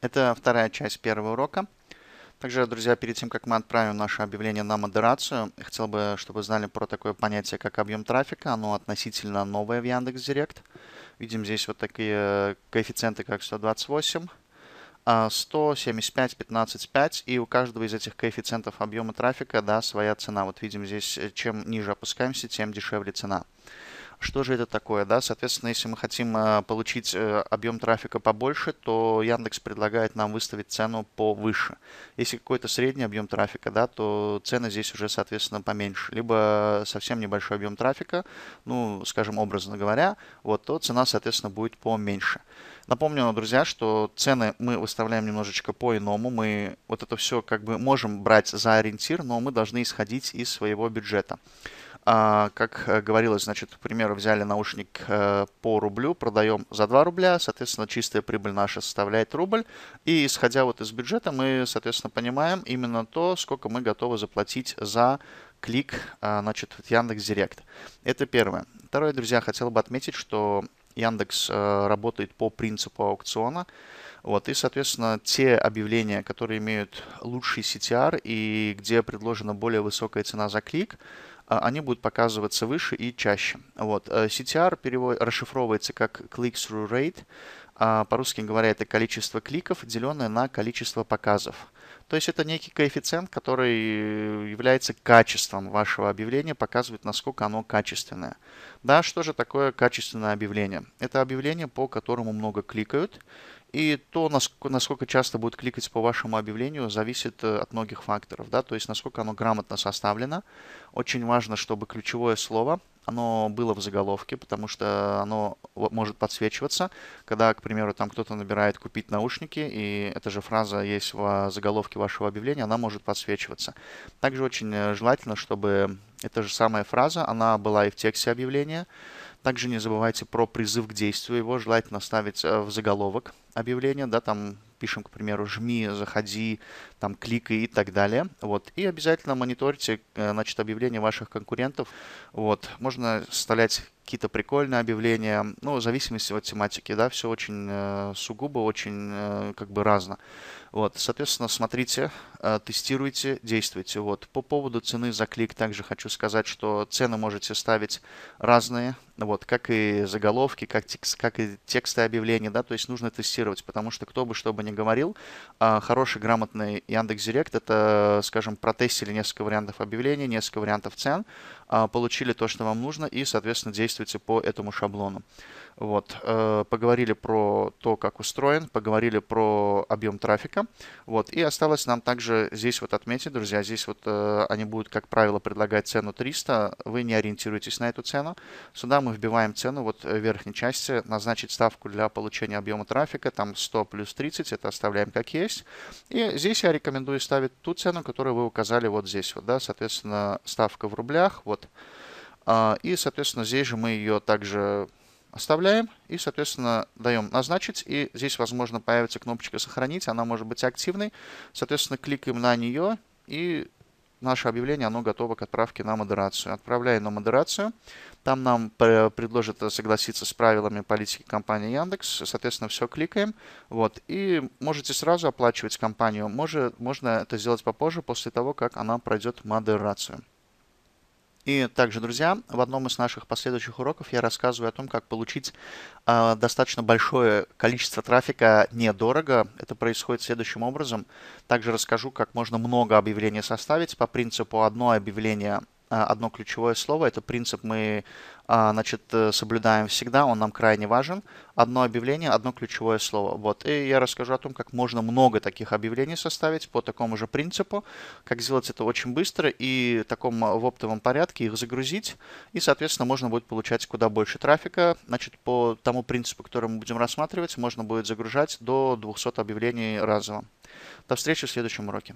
Это вторая часть первого урока. Также, друзья, перед тем, как мы отправим наше объявление на модерацию, хотел бы, чтобы вы знали про такое понятие, как объем трафика. Оно относительно новое в Яндекс.Директ. Видим здесь вот такие э, коэффициенты, как 128, 175, 15, 5. И у каждого из этих коэффициентов объема трафика да, своя цена. Вот видим здесь, э, чем ниже опускаемся, тем дешевле цена. Что же это такое? Да, соответственно, если мы хотим э, получить э, объем трафика побольше, то Яндекс предлагает нам выставить цену повыше. Если какой-то средний объем трафика, да, то цены здесь уже, соответственно, поменьше. Либо совсем небольшой объем трафика, ну, скажем, образно говоря, вот, то цена, соответственно, будет поменьше. Напомню, друзья, что цены мы выставляем немножечко по-иному. Мы вот это все как бы можем брать за ориентир, но мы должны исходить из своего бюджета. А, как э, говорилось, значит, к примеру, взяли наушник э, по рублю, продаем за 2 рубля, соответственно, чистая прибыль наша составляет рубль. И исходя вот из бюджета, мы, соответственно, понимаем именно то, сколько мы готовы заплатить за клик, э, значит, в директ. Это первое. Второе, друзья, хотел бы отметить, что Яндекс работает по принципу аукциона. Вот, и, соответственно, те объявления, которые имеют лучший CTR и где предложена более высокая цена за клик, а, они будут показываться выше и чаще. Вот. Э, CTR перевод, расшифровывается как click-through rate. А, по-русски говоря, это количество кликов, деленное на количество показов. То есть это некий коэффициент, который является качеством вашего объявления, показывает, насколько оно качественное. Да, что же такое качественное объявление? Это объявление, по которому много кликают, и то, насколько, часто будут кликать по вашему объявлению, зависит э, от многих факторов. Да? То есть, насколько оно грамотно составлено. Очень важно, чтобы ключевое слово оно было в заголовке, потому что оно может подсвечиваться, когда, к примеру, там кто-то набирает «купить наушники», и эта же фраза есть в а, заголовке вашего объявления, она может подсвечиваться. Также очень э, желательно, чтобы эта же самая фраза, она была и в тексте объявления. Также не забывайте про призыв к действию его, желательно ставить э, в заголовок объявления, да, там пишем, к примеру, жми, заходи, там, кликай и так далее. Вот. И обязательно мониторите, э, значит, объявления ваших конкурентов. Вот. Можно вставлять какие-то прикольные объявления, ну, в зависимости от тематики, да, все очень э, сугубо, очень э, как бы разно. Вот, соответственно, смотрите, э, тестируйте, действуйте. Вот, по поводу цены за клик также хочу сказать, что цены можете ставить разные, вот, как и заголовки, как, текст, как и тексты объявлений, да, то есть нужно тестировать, потому что кто бы что бы ни говорил, а, хороший, грамотный Яндекс.Директ, это, скажем, протестили несколько вариантов объявлений, несколько вариантов цен, а, получили то, что вам нужно и, соответственно, действуйте по этому шаблону. Вот, э, поговорили про то, как устроен, поговорили про объем трафика. Вот, и осталось нам также здесь вот отметить, друзья, здесь вот э, они будут, как правило, предлагать цену 300, вы не ориентируетесь на эту цену. Сюда мы вбиваем цену вот в э, верхней части, назначить ставку для получения объема трафика, там 100 плюс 30, это оставляем как есть. И здесь я рекомендую ставить ту цену, которую вы указали вот здесь вот, да, соответственно, ставка в рублях, вот. А, и, соответственно, здесь же мы ее также Оставляем и, соответственно, даем «Назначить». И здесь, возможно, появится кнопочка «Сохранить». Она может быть активной. Соответственно, кликаем на нее, и наше объявление оно готово к отправке на модерацию. Отправляем на модерацию. Там нам предложат согласиться с правилами политики компании Яндекс. Соответственно, все кликаем. Вот. И можете сразу оплачивать компанию. Может, можно это сделать попозже, после того, как она пройдет модерацию. И также, друзья, в одном из наших последующих уроков я рассказываю о том, как получить э, достаточно большое количество трафика недорого. Это происходит следующим образом. Также расскажу, как можно много объявлений составить по принципу одно объявление Э, одно ключевое слово. Это принцип мы э, значит, э, соблюдаем всегда, он нам крайне важен. Одно объявление, одно ключевое слово. Вот. И я расскажу о том, как можно много таких объявлений составить по такому же принципу, как сделать это очень быстро и в таком в оптовом порядке их загрузить. И, соответственно, можно будет получать куда больше трафика. Значит, по тому принципу, который мы будем рассматривать, можно будет загружать до 200 объявлений разово. До встречи в следующем уроке.